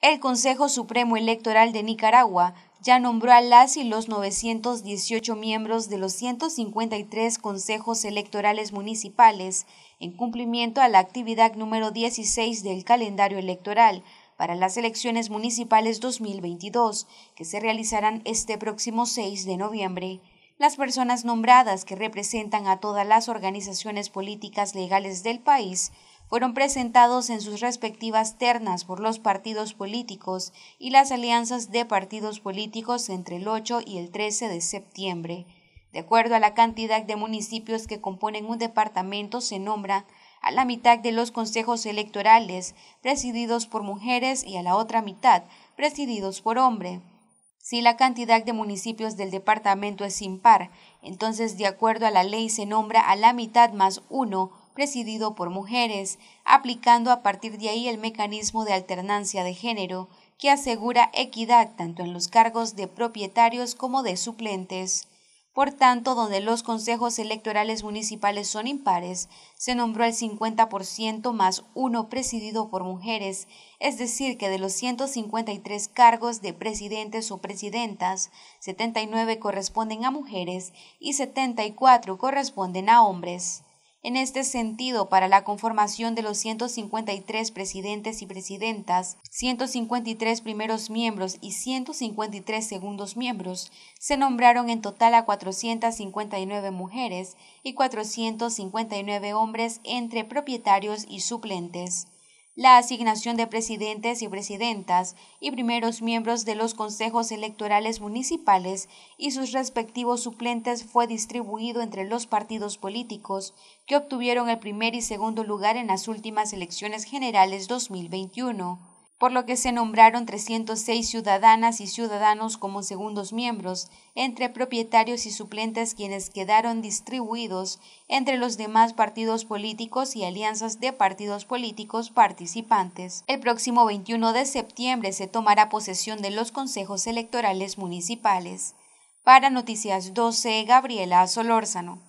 El Consejo Supremo Electoral de Nicaragua ya nombró a las y los 918 miembros de los 153 consejos electorales municipales en cumplimiento a la actividad número 16 del calendario electoral para las elecciones municipales 2022, que se realizarán este próximo 6 de noviembre. Las personas nombradas que representan a todas las organizaciones políticas legales del país fueron presentados en sus respectivas ternas por los partidos políticos y las alianzas de partidos políticos entre el 8 y el 13 de septiembre. De acuerdo a la cantidad de municipios que componen un departamento, se nombra a la mitad de los consejos electorales presididos por mujeres y a la otra mitad presididos por hombre. Si la cantidad de municipios del departamento es impar, entonces de acuerdo a la ley se nombra a la mitad más uno presidido por mujeres, aplicando a partir de ahí el mecanismo de alternancia de género que asegura equidad tanto en los cargos de propietarios como de suplentes. Por tanto, donde los consejos electorales municipales son impares, se nombró el 50% más uno presidido por mujeres, es decir, que de los 153 cargos de presidentes o presidentas, 79 corresponden a mujeres y 74 corresponden a hombres en este sentido, para la conformación de los 153 presidentes y presidentas, 153 primeros miembros y 153 segundos miembros, se nombraron en total a 459 mujeres y 459 hombres entre propietarios y suplentes la asignación de presidentes y presidentas y primeros miembros de los consejos electorales municipales y sus respectivos suplentes fue distribuido entre los partidos políticos que obtuvieron el primer y segundo lugar en las últimas elecciones generales 2021 por lo que se nombraron 306 ciudadanas y ciudadanos como segundos miembros, entre propietarios y suplentes quienes quedaron distribuidos entre los demás partidos políticos y alianzas de partidos políticos participantes. El próximo 21 de septiembre se tomará posesión de los consejos electorales municipales. Para Noticias 12, Gabriela Solórzano.